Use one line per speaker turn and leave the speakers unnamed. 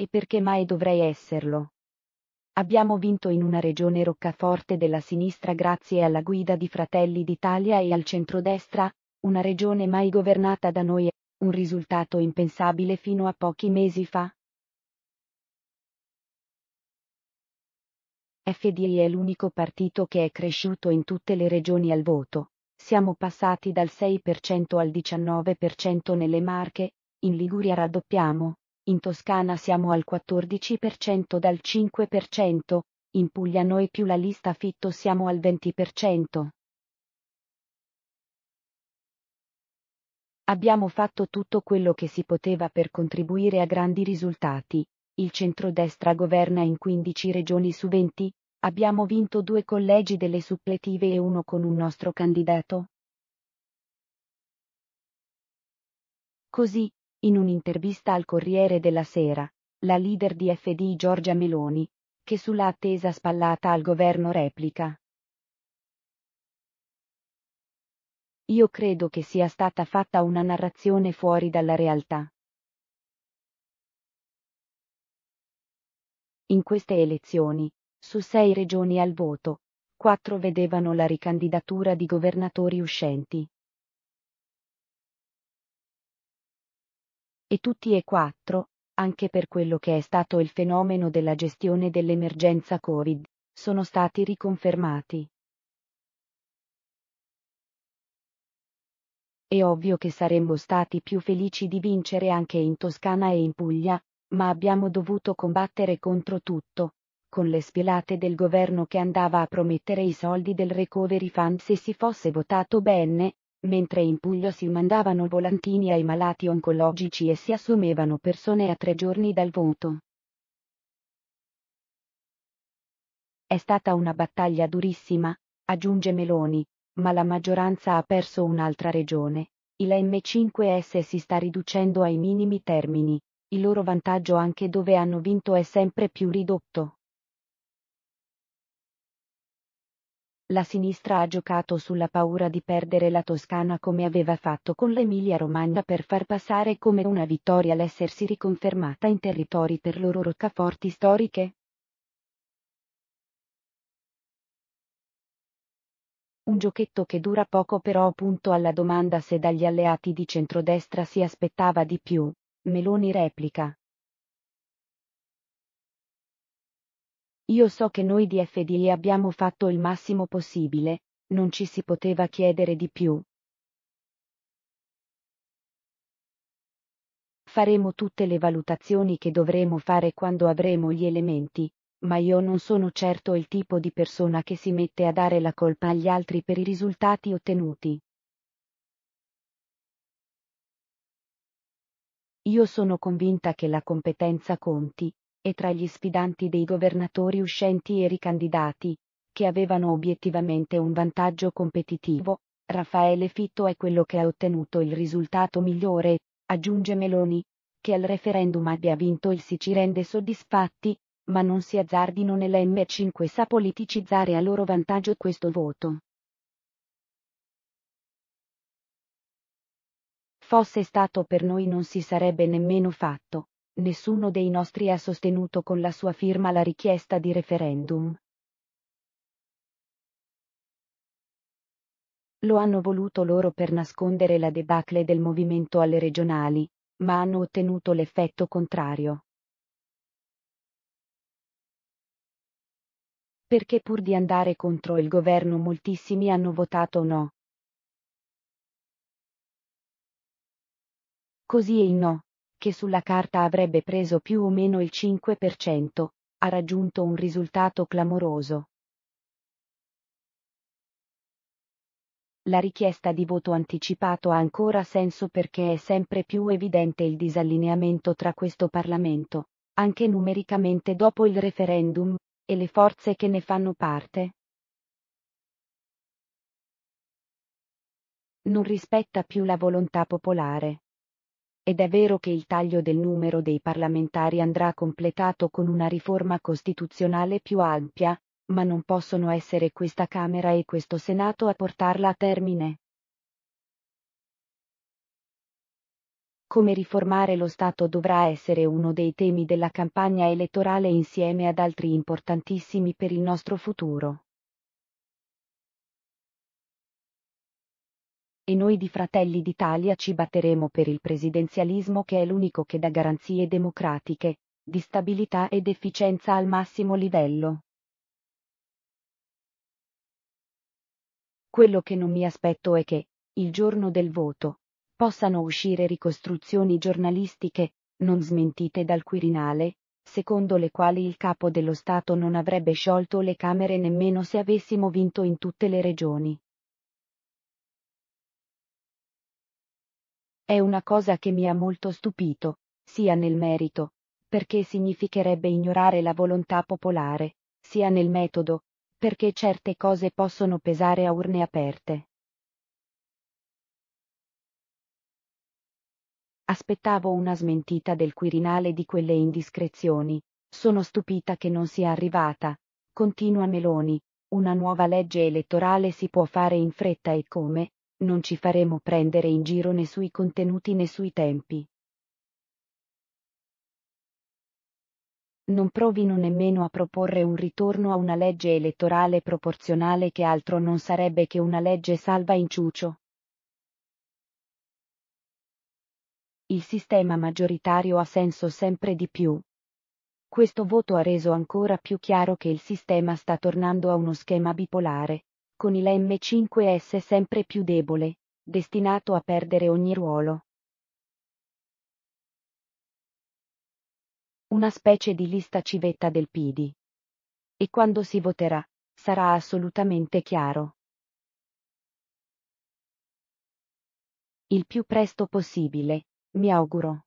E perché mai dovrei esserlo? Abbiamo vinto in una regione roccaforte della sinistra grazie alla guida di Fratelli d'Italia e al centrodestra, una regione mai governata da noi, un risultato impensabile fino a pochi mesi
fa. FDI è
l'unico partito che è cresciuto in tutte le regioni al voto. Siamo passati dal 6% al 19% nelle Marche, in Liguria raddoppiamo, in Toscana siamo al 14% dal 5%, in Puglia noi più la
lista fitto siamo al 20%.
Abbiamo fatto tutto quello che si poteva per contribuire a grandi risultati. Il centrodestra governa in 15 regioni su 20, abbiamo vinto due collegi delle suppletive e uno con un nostro candidato.
Così, in un'intervista al Corriere della Sera, la leader di FD Giorgia Meloni, che sulla attesa spallata al governo replica. Io credo che sia stata fatta una narrazione fuori dalla realtà. In queste elezioni, su sei regioni al voto, quattro vedevano la ricandidatura di governatori uscenti. e tutti e quattro, anche per quello che è stato il fenomeno della gestione dell'emergenza Covid, sono stati riconfermati.
È ovvio che saremmo stati più felici di vincere anche in Toscana e in Puglia, ma abbiamo dovuto combattere contro tutto, con le spielate del governo che andava a promettere i soldi del recovery fund se si fosse votato bene, mentre in Puglia si mandavano volantini ai malati oncologici e si assumevano persone a tre giorni
dal voto. È stata una
battaglia durissima, aggiunge Meloni, ma la maggioranza ha perso un'altra regione. Il M5S si sta riducendo ai minimi termini, il loro vantaggio
anche dove hanno vinto è sempre più ridotto.
la sinistra ha giocato sulla paura di perdere la Toscana come aveva fatto con l'Emilia Romagna per far passare come una vittoria l'essersi riconfermata in territori per loro roccaforti storiche.
Un giochetto che dura poco però appunto alla domanda se dagli alleati di centrodestra si aspettava di più. Meloni replica, Io so che noi di FDI abbiamo fatto il massimo possibile, non ci si poteva chiedere di più. Faremo tutte le valutazioni
che dovremo fare quando avremo gli elementi, ma io non sono certo il tipo di persona che si mette a dare la colpa agli altri per i risultati ottenuti.
Io sono convinta che la competenza
conti, e tra gli sfidanti dei governatori uscenti e ricandidati, che avevano obiettivamente un vantaggio competitivo, Raffaele Fitto è quello che ha ottenuto il risultato migliore, aggiunge Meloni, che al referendum abbia vinto il sì ci rende soddisfatti, ma non si azzardino nell'M5 sa politicizzare
a loro vantaggio questo voto.
Fosse stato per noi non si sarebbe nemmeno fatto, nessuno dei nostri ha sostenuto con la sua firma la richiesta di referendum.
Lo hanno voluto loro per nascondere la debacle del movimento alle regionali, ma hanno ottenuto l'effetto contrario. Perché pur di andare contro il governo moltissimi hanno votato no. Così il no, che sulla carta avrebbe preso più o meno il 5%, ha raggiunto un risultato clamoroso. La richiesta di voto anticipato
ha ancora senso perché è sempre più evidente il disallineamento tra questo Parlamento, anche numericamente dopo il referendum, e le forze che ne fanno parte.
Non rispetta
più la volontà popolare ed è vero che il taglio del numero dei parlamentari andrà completato con una riforma costituzionale più ampia, ma non possono essere questa Camera e questo Senato a portarla a termine. Come riformare lo Stato dovrà essere uno dei temi della campagna elettorale insieme ad altri importantissimi per il nostro futuro.
e noi di Fratelli
d'Italia ci batteremo per il presidenzialismo che è l'unico che dà garanzie democratiche, di stabilità ed efficienza al massimo livello.
Quello che non mi aspetto è che, il giorno del
voto, possano uscire ricostruzioni giornalistiche, non smentite dal Quirinale, secondo le quali il capo dello Stato non avrebbe sciolto le Camere nemmeno
se avessimo vinto in tutte le regioni.
È una cosa che mi ha molto stupito, sia nel merito, perché significherebbe ignorare la volontà popolare, sia nel metodo, perché certe cose possono pesare a urne aperte.
Aspettavo una smentita del Quirinale di quelle
indiscrezioni, sono stupita che non sia arrivata, continua Meloni, una nuova legge elettorale si può fare in fretta e come, non ci faremo prendere
in giro né sui contenuti né sui tempi.
Non provino nemmeno a proporre un ritorno a una legge elettorale proporzionale che altro non sarebbe che una legge salva in ciucio.
Il sistema maggioritario ha senso sempre di più.
Questo voto ha reso ancora più chiaro che il sistema sta tornando a uno schema bipolare con il M5S sempre più debole, destinato a
perdere ogni ruolo. Una specie di lista civetta del PD. E quando si voterà, sarà assolutamente chiaro. Il più presto possibile, mi auguro.